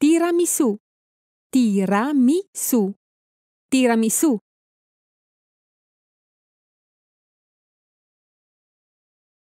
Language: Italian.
Tirami su. Tirami su. Tirami su.